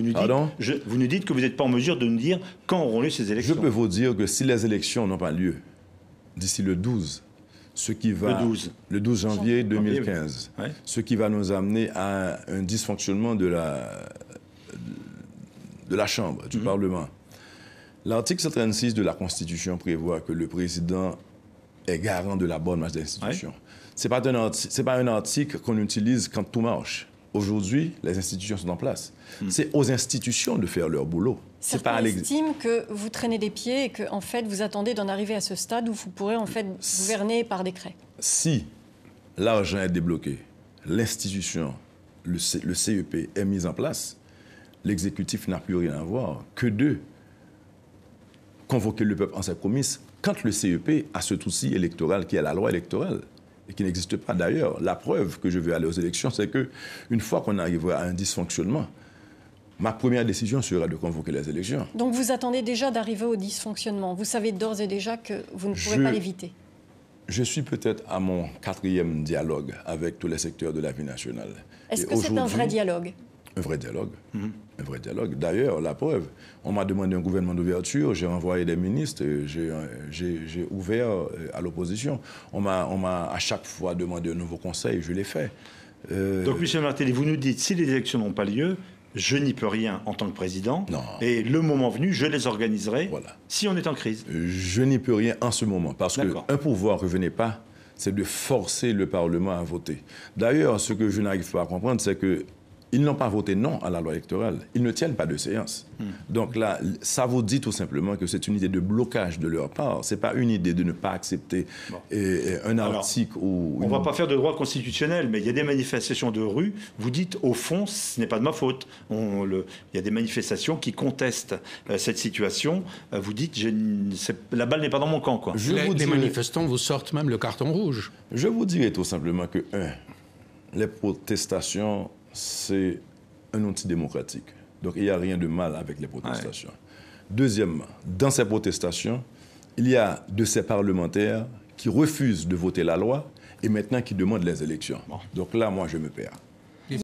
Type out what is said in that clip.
vous nous dites, vous dites que vous n'êtes pas en mesure de nous dire quand auront lieu ces élections. Je peux vous dire que si les élections n'ont pas lieu d'ici le 12, ce qui va le 12, janvier 2015, ce qui va nous amener à un dysfonctionnement de la de la Chambre, du mhm. Parlement. L'article 136 de la Constitution prévoit que le président est garant de la bonne marche d'institution. Ce n'est pas, un article qu'on utilise quand tout marche. Aujourd'hui, les institutions sont en place. Hmm. C'est aux institutions de faire leur boulot. C'est pas à estiment que vous traînez des pieds et que, en fait, vous attendez d'en arriver à ce stade où vous pourrez, en fait, gouverner par décret. Si l'argent est débloqué, l'institution, le, CEP e est mise en place, l'exécutif n'a plus rien à voir que de convoquer le peuple en sa promesse quand le CEP a ce souci électoral qui est la loi électorale qui n'existe pas d'ailleurs. La preuve que je vais aller aux élections, c'est que une fois qu'on arrivera à un dysfonctionnement, ma première décision sera de convoquer les élections. Donc vous attendez déjà d'arriver au dysfonctionnement. Vous savez d'ores et déjà que vous ne pourrez pas l'éviter. Je suis peut-être à mon quatrième dialogue avec tous les secteurs de la vie nationale. Est-ce que c'est un vrai dialogue Un vrai dialogue. Mhm vrai dialogue. D'ailleurs, la preuve, on m'a demandé un gouvernement d'ouverture, j'ai envoyé des ministres, euh, j'ai ouvert euh, à l'opposition. On m'a à chaque fois demandé un nouveau conseil, je l'ai fait. Euh, Donc, M. Martelly, vous nous dites, si les élections n'ont pas lieu, je n'y peux rien en tant que président. Et le moment venu, je les organiserai voilà. si on est en crise. Je n'y peux rien en ce moment, parce qu'un pouvoir revenait pas c'est de forcer le Parlement à voter. D'ailleurs, ce que je n'arrive pas à comprendre, c'est que ils n'ont pas voté non à la loi électorale. Ils ne tiennent pas de séance. Hmm. Donc là, ça vous dit tout simplement que c'est une idée de blocage de leur part. Ce n'est pas une idée de ne pas accepter eh, eh, un article ou... On ne va pas faire de droit constitutionnel, mais il y a des manifestations de rue. Vous dites, au fond, ce n'est pas de ma faute. il y a des manifestations qui contestent euh, cette situation. Euh, vous dites, la balle n'est pas dans mon camp. Quoi. Je les, vous manifestants vous sortent même le carton rouge. Je vous dirais tout simplement que, un, les protestations c'est un antidémocratique. Donc il n'y a rien de mal avec les protestations. Deuxièmement, dans ces protestations, il y a de ces parlementaires qui refusent de voter la loi et maintenant qui demandent les élections. Donc là, moi, je me perds.